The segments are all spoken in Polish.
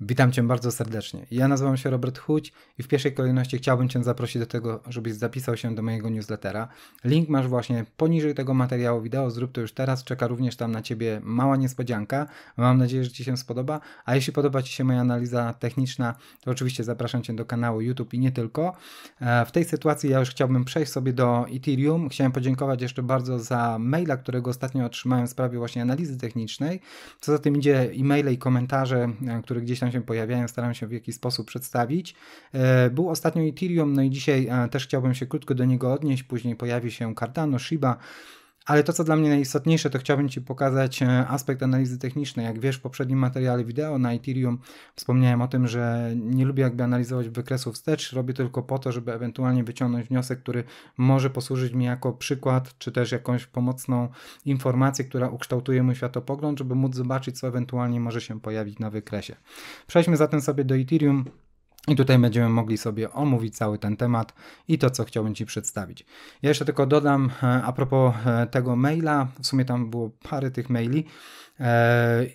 Witam Cię bardzo serdecznie. Ja nazywam się Robert Huć i w pierwszej kolejności chciałbym Cię zaprosić do tego, żebyś zapisał się do mojego newslettera. Link masz właśnie poniżej tego materiału wideo, zrób to już teraz, czeka również tam na Ciebie mała niespodzianka. Mam nadzieję, że Ci się spodoba, a jeśli podoba Ci się moja analiza techniczna, to oczywiście zapraszam Cię do kanału YouTube i nie tylko. E, w tej sytuacji ja już chciałbym przejść sobie do Ethereum. Chciałem podziękować jeszcze bardzo za maila, którego ostatnio otrzymałem w sprawie właśnie analizy technicznej. Co za tym idzie e-maile i komentarze, e, które gdzieś tam tam się pojawiają, staram się w jakiś sposób przedstawić. E, był ostatnio Ethereum, no i dzisiaj e, też chciałbym się krótko do niego odnieść, później pojawi się Cardano, Shiba, ale to, co dla mnie najistotniejsze, to chciałbym Ci pokazać e, aspekt analizy technicznej. Jak wiesz, w poprzednim materiale wideo na Ethereum wspomniałem o tym, że nie lubię jakby analizować wykresu wstecz, robię tylko po to, żeby ewentualnie wyciągnąć wniosek, który może posłużyć mi jako przykład, czy też jakąś pomocną informację, która ukształtuje mój światopogląd, żeby móc zobaczyć, co ewentualnie może się pojawić na wykresie. Przejdźmy zatem sobie do Ethereum. I tutaj będziemy mogli sobie omówić cały ten temat i to, co chciałbym Ci przedstawić. Ja jeszcze tylko dodam e, a propos e, tego maila, w sumie tam było parę tych maili e,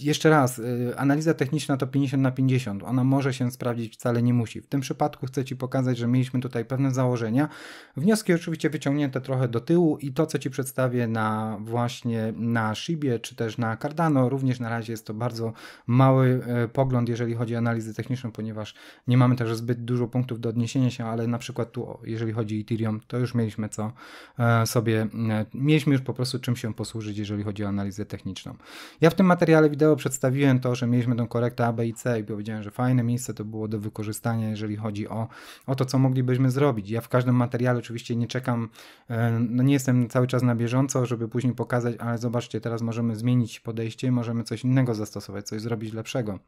jeszcze raz, y, analiza techniczna to 50 na 50. Ona może się sprawdzić, wcale nie musi. W tym przypadku chcę Ci pokazać, że mieliśmy tutaj pewne założenia. Wnioski oczywiście wyciągnięte trochę do tyłu i to, co Ci przedstawię na właśnie na Shibie czy też na Cardano, również na razie jest to bardzo mały y, pogląd, jeżeli chodzi o analizę techniczną, ponieważ nie mamy też zbyt dużo punktów do odniesienia się, ale na przykład tu, jeżeli chodzi o Ethereum, to już mieliśmy co e, sobie, e, mieliśmy już po prostu czym się posłużyć, jeżeli chodzi o analizę techniczną. Ja w tym materiale materiale wideo przedstawiłem to, że mieliśmy tą korektę A, B i C i powiedziałem, że fajne miejsce to było do wykorzystania, jeżeli chodzi o, o to, co moglibyśmy zrobić. Ja w każdym materiale oczywiście nie czekam, e, no nie jestem cały czas na bieżąco, żeby później pokazać, ale zobaczcie, teraz możemy zmienić podejście, możemy coś innego zastosować, coś zrobić lepszego.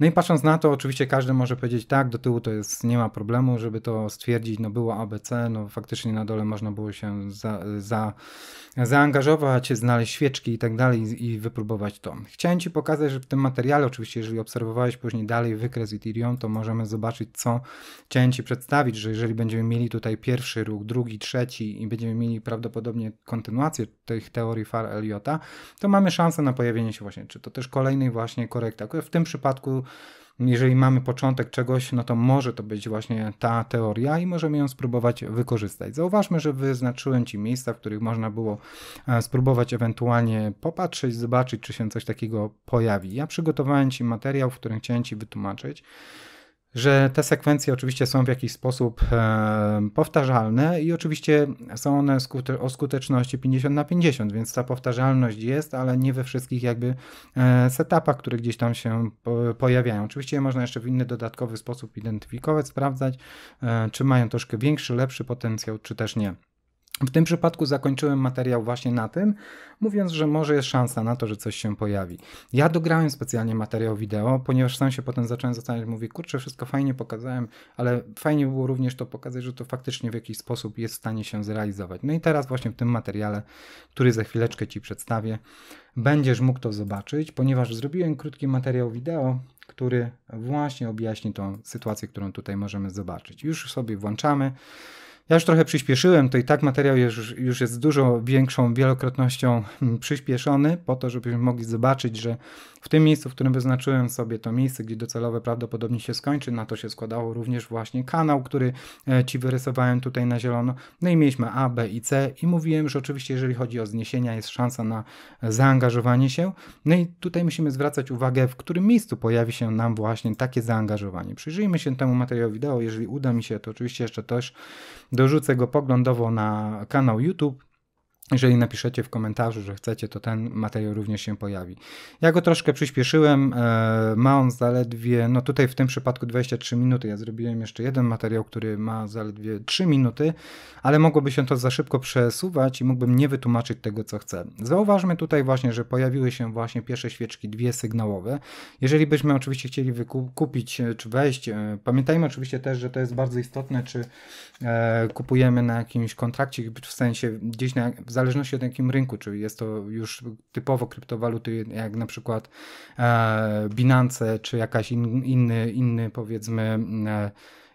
No i patrząc na to, oczywiście każdy może powiedzieć, tak, do tyłu to jest, nie ma problemu, żeby to stwierdzić, no było ABC, no faktycznie na dole można było się za, za, zaangażować, znaleźć świeczki i tak dalej i wypróbować to. Chciałem Ci pokazać, że w tym materiale, oczywiście jeżeli obserwowałeś później dalej wykres Ethereum, to możemy zobaczyć, co chciałem Ci przedstawić, że jeżeli będziemy mieli tutaj pierwszy ruch, drugi, trzeci i będziemy mieli prawdopodobnie kontynuację tych teorii far Eliota, to mamy szansę na pojawienie się właśnie, czy to też kolejnej właśnie korekty. Akurat w tym przypadku jeżeli mamy początek czegoś, no to może to być właśnie ta teoria i możemy ją spróbować wykorzystać. Zauważmy, że wyznaczyłem Ci miejsca, w których można było e, spróbować ewentualnie popatrzeć, zobaczyć, czy się coś takiego pojawi. Ja przygotowałem Ci materiał, w którym chciałem Ci wytłumaczyć, że te sekwencje oczywiście są w jakiś sposób e, powtarzalne i oczywiście są one o skuteczności 50 na 50, więc ta powtarzalność jest, ale nie we wszystkich jakby e, setupach, które gdzieś tam się pojawiają. Oczywiście można jeszcze w inny dodatkowy sposób identyfikować, sprawdzać, e, czy mają troszkę większy, lepszy potencjał, czy też nie. W tym przypadku zakończyłem materiał właśnie na tym, mówiąc, że może jest szansa na to, że coś się pojawi. Ja dograłem specjalnie materiał wideo, ponieważ sam się potem zacząłem zastanawiać, mówię, kurczę, wszystko fajnie pokazałem, ale fajnie było również to pokazać, że to faktycznie w jakiś sposób jest w stanie się zrealizować. No i teraz właśnie w tym materiale, który za chwileczkę Ci przedstawię, będziesz mógł to zobaczyć, ponieważ zrobiłem krótki materiał wideo, który właśnie objaśni tą sytuację, którą tutaj możemy zobaczyć. Już sobie włączamy. Ja już trochę przyspieszyłem, to i tak materiał już, już jest dużo większą wielokrotnością hmm, przyspieszony, po to, żebyśmy mogli zobaczyć, że w tym miejscu, w którym wyznaczyłem sobie to miejsce, gdzie docelowe prawdopodobnie się skończy, na to się składało również właśnie kanał, który e, Ci wyrysowałem tutaj na zielono. No i mieliśmy A, B i C i mówiłem, że oczywiście jeżeli chodzi o zniesienia jest szansa na e, zaangażowanie się. No i tutaj musimy zwracać uwagę, w którym miejscu pojawi się nam właśnie takie zaangażowanie. Przyjrzyjmy się temu materiałowi wideo, jeżeli uda mi się, to oczywiście jeszcze też Dorzucę go poglądowo na kanał YouTube. Jeżeli napiszecie w komentarzu, że chcecie, to ten materiał również się pojawi. Ja go troszkę przyspieszyłem, e, ma on zaledwie, no tutaj w tym przypadku 23 minuty. Ja zrobiłem jeszcze jeden materiał, który ma zaledwie 3 minuty, ale mogłoby się to za szybko przesuwać i mógłbym nie wytłumaczyć tego, co chcę. Zauważmy tutaj właśnie, że pojawiły się właśnie pierwsze świeczki, dwie sygnałowe. Jeżeli byśmy oczywiście chcieli wykupić, e, czy wejść, e, pamiętajmy oczywiście też, że to jest bardzo istotne, czy kupujemy na jakimś kontrakcie, w sensie gdzieś na, za zależności od jakim rynku, czyli jest to już typowo kryptowaluty, jak na przykład e, Binance, czy jakaś in, inny, inny powiedzmy e,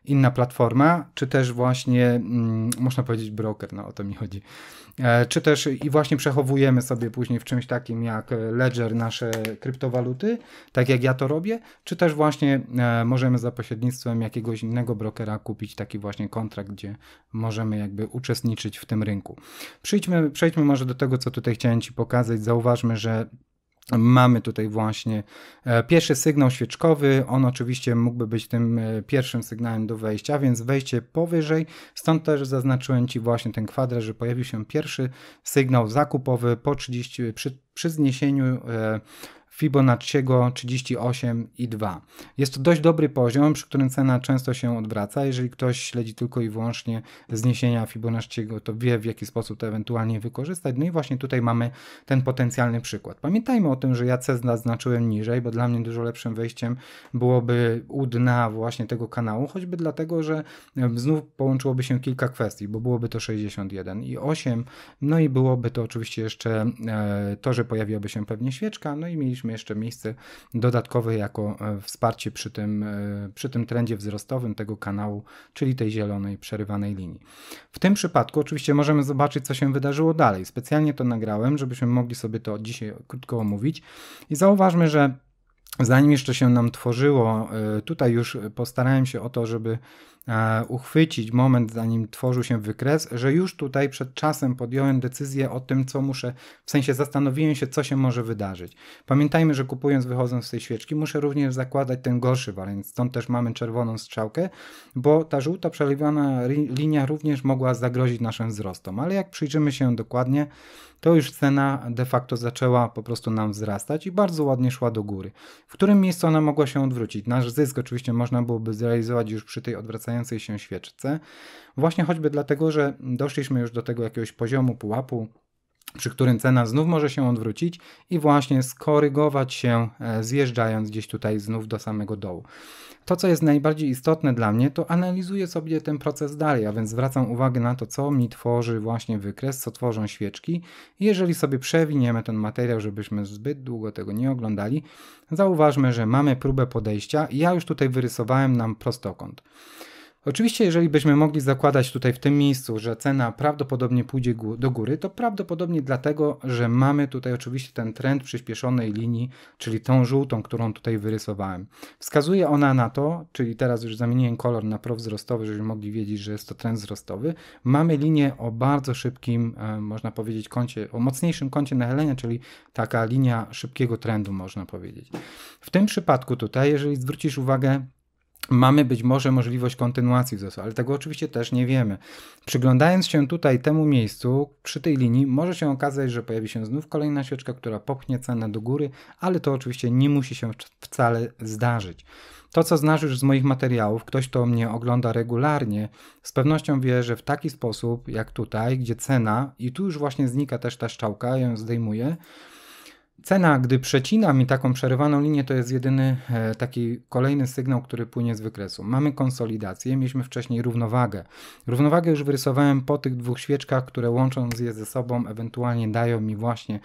inna platforma, czy też właśnie, mm, można powiedzieć, broker, no o to mi chodzi. E, czy też i właśnie przechowujemy sobie później w czymś takim jak ledger nasze kryptowaluty, tak jak ja to robię, czy też właśnie e, możemy za pośrednictwem jakiegoś innego brokera kupić taki właśnie kontrakt, gdzie możemy jakby uczestniczyć w tym rynku. Przejdźmy, przejdźmy może do tego, co tutaj chciałem Ci pokazać. Zauważmy, że Mamy tutaj właśnie e, pierwszy sygnał świeczkowy. On oczywiście mógłby być tym e, pierwszym sygnałem do wejścia, więc wejście powyżej. Stąd też zaznaczyłem Ci właśnie ten kwadrat, że pojawił się pierwszy sygnał zakupowy po 30, przy, przy zniesieniu e, Fibonacciego 38,2. Jest to dość dobry poziom, przy którym cena często się odwraca. Jeżeli ktoś śledzi tylko i wyłącznie zniesienia Fibonacciego, to wie w jaki sposób to ewentualnie wykorzystać. No i właśnie tutaj mamy ten potencjalny przykład. Pamiętajmy o tym, że ja C zaznaczyłem niżej, bo dla mnie dużo lepszym wejściem byłoby u dna właśnie tego kanału, choćby dlatego, że e, znów połączyłoby się kilka kwestii, bo byłoby to 61 i 8, no i byłoby to oczywiście jeszcze e, to, że pojawiłaby się pewnie świeczka, no i mieliśmy dodaliśmy jeszcze miejsce dodatkowe jako e, wsparcie przy tym, e, przy tym trendzie wzrostowym tego kanału, czyli tej zielonej, przerywanej linii. W tym przypadku oczywiście możemy zobaczyć, co się wydarzyło dalej. Specjalnie to nagrałem, żebyśmy mogli sobie to dzisiaj krótko omówić i zauważmy, że zanim jeszcze się nam tworzyło, e, tutaj już postarałem się o to, żeby E, uchwycić moment, zanim tworzył się wykres, że już tutaj przed czasem podjąłem decyzję o tym, co muszę, w sensie zastanowiłem się, co się może wydarzyć. Pamiętajmy, że kupując, wychodząc z tej świeczki, muszę również zakładać ten gorszy więc stąd też mamy czerwoną strzałkę, bo ta żółta przelewana linia również mogła zagrozić naszym wzrostom, ale jak przyjrzymy się dokładnie, to już cena de facto zaczęła po prostu nam wzrastać i bardzo ładnie szła do góry. W którym miejscu ona mogła się odwrócić? Nasz zysk oczywiście można byłoby zrealizować już przy tej odwracającej zapalającej się świeczce. Właśnie choćby dlatego, że doszliśmy już do tego jakiegoś poziomu pułapu, przy którym cena znów może się odwrócić i właśnie skorygować się, e, zjeżdżając gdzieś tutaj znów do samego dołu. To, co jest najbardziej istotne dla mnie, to analizuję sobie ten proces dalej, a więc zwracam uwagę na to, co mi tworzy właśnie wykres, co tworzą świeczki. Jeżeli sobie przewiniemy ten materiał, żebyśmy zbyt długo tego nie oglądali, zauważmy, że mamy próbę podejścia. Ja już tutaj wyrysowałem nam prostokąt. Oczywiście, jeżeli byśmy mogli zakładać tutaj w tym miejscu, że cena prawdopodobnie pójdzie do góry, to prawdopodobnie dlatego, że mamy tutaj oczywiście ten trend przyspieszonej linii, czyli tą żółtą, którą tutaj wyrysowałem. Wskazuje ona na to, czyli teraz już zamieniłem kolor na prof wzrostowy, żebyśmy mogli wiedzieć, że jest to trend wzrostowy. Mamy linię o bardzo szybkim, e, można powiedzieć, kącie, o mocniejszym kącie nachylenia, czyli taka linia szybkiego trendu, można powiedzieć. W tym przypadku tutaj, jeżeli zwrócisz uwagę, mamy być może możliwość kontynuacji wzrostu, ale tego oczywiście też nie wiemy. Przyglądając się tutaj temu miejscu, przy tej linii, może się okazać, że pojawi się znów kolejna sieczka, która popchnie cenę do góry, ale to oczywiście nie musi się wcale zdarzyć. To, co znasz już z moich materiałów, ktoś, kto mnie ogląda regularnie, z pewnością wie, że w taki sposób jak tutaj, gdzie cena, i tu już właśnie znika też ta szczałka, ją zdejmuję, Cena, gdy przecina mi taką przerywaną linię, to jest jedyny e, taki kolejny sygnał, który płynie z wykresu. Mamy konsolidację, mieliśmy wcześniej równowagę. Równowagę już wyrysowałem po tych dwóch świeczkach, które łącząc je ze sobą ewentualnie dają mi właśnie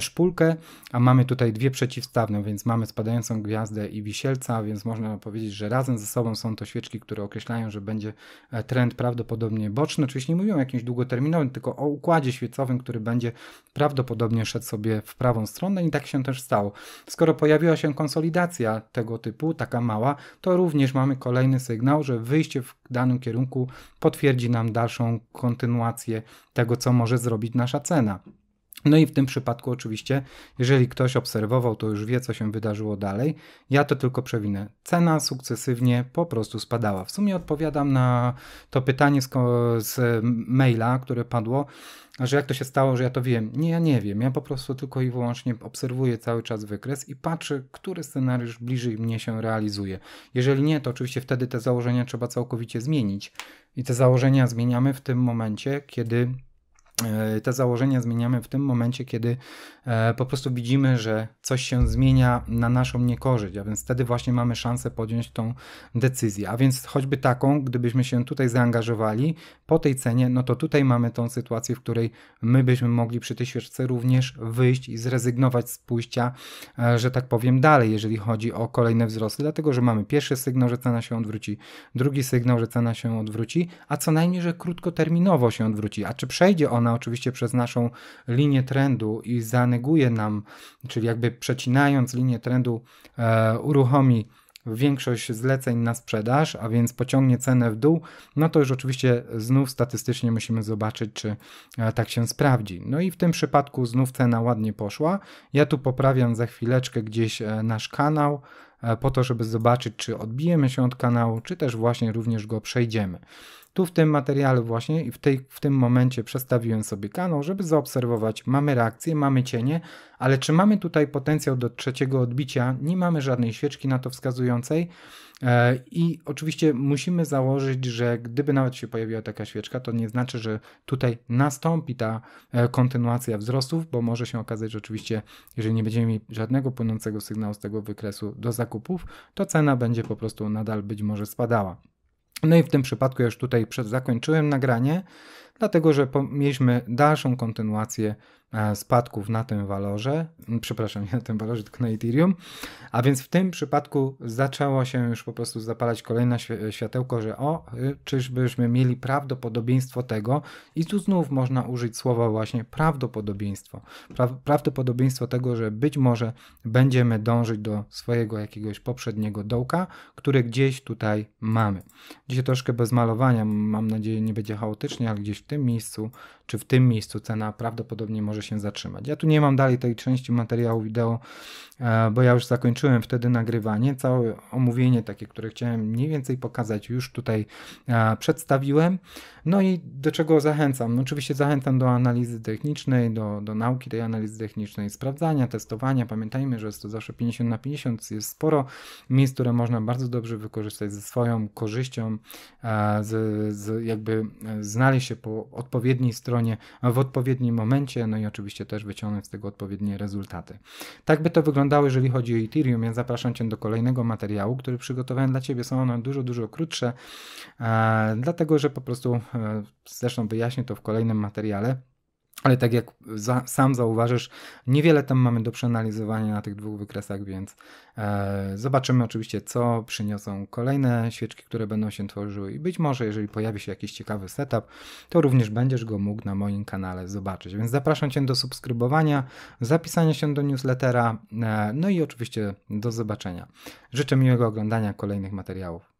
szpulkę, a mamy tutaj dwie przeciwstawne, więc mamy spadającą gwiazdę i wisielca, więc można powiedzieć, że razem ze sobą są to świeczki, które określają, że będzie e, trend prawdopodobnie boczny. Oczywiście nie mówią o jakimś długoterminowym, tylko o układzie świecowym, który będzie prawdopodobnie szedł sobie w prawą stronę i tak się też stało. Skoro pojawiła się konsolidacja tego typu, taka mała, to również mamy kolejny sygnał, że wyjście w danym kierunku potwierdzi nam dalszą kontynuację tego, co może zrobić nasza cena. No i w tym przypadku oczywiście, jeżeli ktoś obserwował, to już wie, co się wydarzyło dalej. Ja to tylko przewinę. Cena sukcesywnie po prostu spadała. W sumie odpowiadam na to pytanie z, z maila, które padło, że jak to się stało, że ja to wiem. Nie, ja nie wiem. Ja po prostu tylko i wyłącznie obserwuję cały czas wykres i patrzę, który scenariusz bliżej mnie się realizuje. Jeżeli nie, to oczywiście wtedy te założenia trzeba całkowicie zmienić. I te założenia zmieniamy w tym momencie, kiedy E, te założenia zmieniamy w tym momencie, kiedy e, po prostu widzimy, że coś się zmienia na naszą niekorzyść, a więc wtedy właśnie mamy szansę podjąć tą decyzję. A więc choćby taką, gdybyśmy się tutaj zaangażowali po tej cenie, no to tutaj mamy tą sytuację, w której my byśmy mogli przy tej świeczce również wyjść i zrezygnować z pójścia, e, że tak powiem, dalej, jeżeli chodzi o kolejne wzrosty, dlatego że mamy pierwszy sygnał, że cena się odwróci, drugi sygnał, że cena się odwróci, a co najmniej, że krótkoterminowo się odwróci. A czy przejdzie ona ona oczywiście przez naszą linię trendu i zaneguje nam, czyli jakby przecinając linię trendu, e, uruchomi większość zleceń na sprzedaż, a więc pociągnie cenę w dół, no to już oczywiście znów statystycznie musimy zobaczyć, czy e, tak się sprawdzi. No i w tym przypadku znów cena ładnie poszła. Ja tu poprawiam za chwileczkę gdzieś e, nasz kanał, e, po to, żeby zobaczyć, czy odbijemy się od kanału, czy też właśnie również go przejdziemy. Tu w tym materiale właśnie i w, tej, w tym momencie przestawiłem sobie kanał, żeby zaobserwować, mamy reakcję, mamy cienie, ale czy mamy tutaj potencjał do trzeciego odbicia? Nie mamy żadnej świeczki na to wskazującej e, i oczywiście musimy założyć, że gdyby nawet się pojawiła taka świeczka, to nie znaczy, że tutaj nastąpi ta e, kontynuacja wzrostów, bo może się okazać, że oczywiście, jeżeli nie będziemy mieli żadnego płynącego sygnału z tego wykresu do zakupów, to cena będzie po prostu nadal być może spadała. No i w tym przypadku już tutaj przed zakończyłem nagranie dlatego że mieliśmy dalszą kontynuację e, spadków na tym walorze, mm, przepraszam, nie na tym walorze, tylko na Ethereum, a więc w tym przypadku zaczęło się już po prostu zapalać kolejne e, światełko, że o, y, czyżbyśmy mieli prawdopodobieństwo tego i tu znów można użyć słowa właśnie prawdopodobieństwo. Pra prawdopodobieństwo tego, że być może będziemy dążyć do swojego jakiegoś poprzedniego dołka, które gdzieś tutaj mamy. Dzisiaj troszkę bez malowania, mam nadzieję nie będzie chaotycznie, ale gdzieś w tym miejscu czy w tym miejscu cena prawdopodobnie może się zatrzymać. Ja tu nie mam dalej tej części materiału wideo, e, bo ja już zakończyłem wtedy nagrywanie. Całe omówienie takie, które chciałem mniej więcej pokazać, już tutaj e, przedstawiłem. No i do czego zachęcam? No oczywiście zachęcam do analizy technicznej, do, do nauki tej analizy technicznej, sprawdzania, testowania. Pamiętajmy, że jest to zawsze 50 na 50, jest sporo miejsc, które można bardzo dobrze wykorzystać ze swoją korzyścią, e, z, z jakby znaleźć się po odpowiedniej stronie stronie w odpowiednim momencie, no i oczywiście też wyciągnąć z tego odpowiednie rezultaty. Tak by to wyglądało, jeżeli chodzi o Ethereum. Ja zapraszam Cię do kolejnego materiału, który przygotowałem dla Ciebie. Są one dużo, dużo krótsze, e, dlatego że po prostu, e, zresztą wyjaśnię to w kolejnym materiale. Ale tak jak za, sam zauważysz, niewiele tam mamy do przeanalizowania na tych dwóch wykresach, więc e, zobaczymy oczywiście, co przyniosą kolejne świeczki, które będą się tworzyły. I być może, jeżeli pojawi się jakiś ciekawy setup, to również będziesz go mógł na moim kanale zobaczyć. Więc zapraszam Cię do subskrybowania, zapisania się do newslettera, e, no i oczywiście do zobaczenia. Życzę miłego oglądania kolejnych materiałów.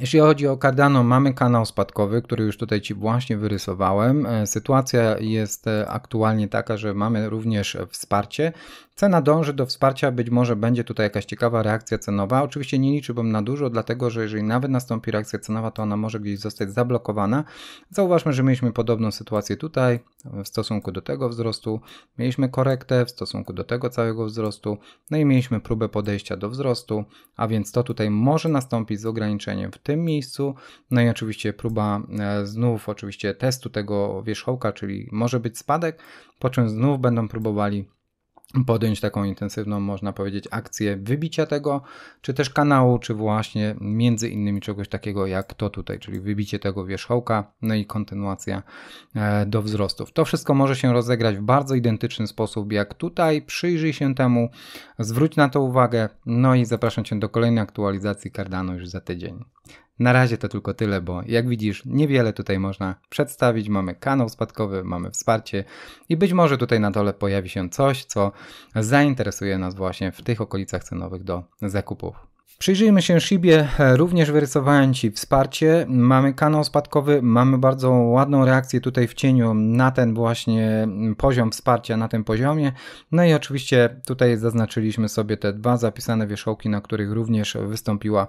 Jeśli chodzi o Cardano, mamy kanał spadkowy, który już tutaj Ci właśnie wyrysowałem. E, sytuacja jest e, aktualnie taka, że mamy również wsparcie. Cena dąży do wsparcia, być może będzie tutaj jakaś ciekawa reakcja cenowa. Oczywiście nie liczyłbym na dużo, dlatego że jeżeli nawet nastąpi reakcja cenowa, to ona może gdzieś zostać zablokowana. Zauważmy, że mieliśmy podobną sytuację tutaj w stosunku do tego wzrostu. Mieliśmy korektę w stosunku do tego całego wzrostu, no i mieliśmy próbę podejścia do wzrostu, a więc to tutaj może nastąpić z ograniczeniem w tym miejscu. No i oczywiście próba e, znów oczywiście testu tego wierzchołka, czyli może być spadek, po czym znów będą próbowali podjąć taką intensywną, można powiedzieć, akcję wybicia tego, czy też kanału, czy właśnie między innymi czegoś takiego jak to tutaj, czyli wybicie tego wierzchołka, no i kontynuacja e, do wzrostów. To wszystko może się rozegrać w bardzo identyczny sposób jak tutaj. Przyjrzyj się temu, zwróć na to uwagę, no i zapraszam Cię do kolejnej aktualizacji Cardano już za tydzień. Na razie to tylko tyle, bo jak widzisz, niewiele tutaj można przedstawić. Mamy kanał spadkowy, mamy wsparcie i być może tutaj na dole pojawi się coś, co zainteresuje nas właśnie w tych okolicach cenowych do zakupów. Przyjrzyjmy się szybie, e, również wyrysowałem Ci wsparcie. Mamy kanał spadkowy, mamy bardzo ładną reakcję tutaj w cieniu na ten właśnie mm, poziom wsparcia, na tym poziomie. No i oczywiście tutaj zaznaczyliśmy sobie te dwa zapisane wierzchołki, na których również wystąpiła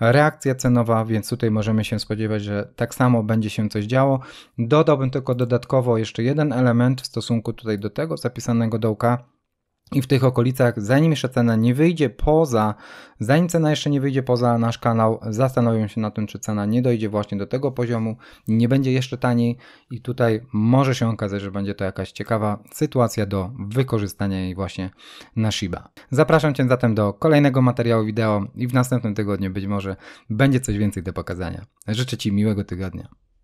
reakcja cenowa, więc tutaj możemy się spodziewać, że tak samo będzie się coś działo. Dodałbym tylko dodatkowo jeszcze jeden element w stosunku tutaj do tego zapisanego dołka i w tych okolicach, zanim jeszcze cena nie wyjdzie poza, zanim cena jeszcze nie wyjdzie poza nasz kanał, zastanowią się na tym, czy cena nie dojdzie właśnie do tego poziomu, nie będzie jeszcze taniej i tutaj może się okazać, że będzie to jakaś ciekawa sytuacja do wykorzystania jej właśnie na Shiba. Zapraszam Cię zatem do kolejnego materiału wideo i w następnym tygodniu być może będzie coś więcej do pokazania. Życzę Ci miłego tygodnia.